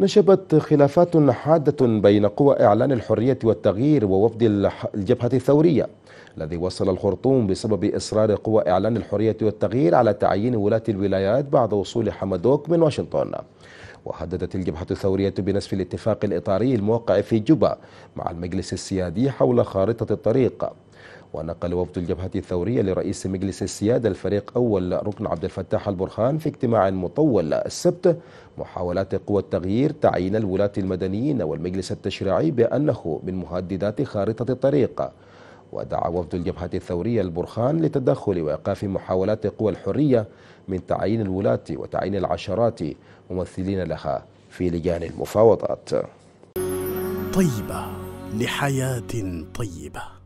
نشبت خلافات حادة بين قوى إعلان الحرية والتغيير ووفد الجبهة الثورية الذي وصل الخرطوم بسبب إصرار قوى إعلان الحرية والتغيير على تعيين ولاة الولايات بعد وصول حمدوك من واشنطن وهددت الجبهة الثورية بنسف الاتفاق الإطاري الموقع في جوبا مع المجلس السيادي حول خارطة الطريق ونقل وفد الجبهة الثورية لرئيس مجلس السيادة الفريق أول ركن عبد الفتاح البرهان في اجتماع مطول السبت محاولات قوى التغيير تعيين الولاة المدنيين والمجلس التشريعي بأنه من مهددات خارطة الطريق ودعا وفد الجبهة الثورية البرخان لتدخل وإيقاف محاولات قوى الحرية من تعيين الولاة وتعيين العشرات ممثلين لها في لجان المفاوضات طيبة لحياة طيبة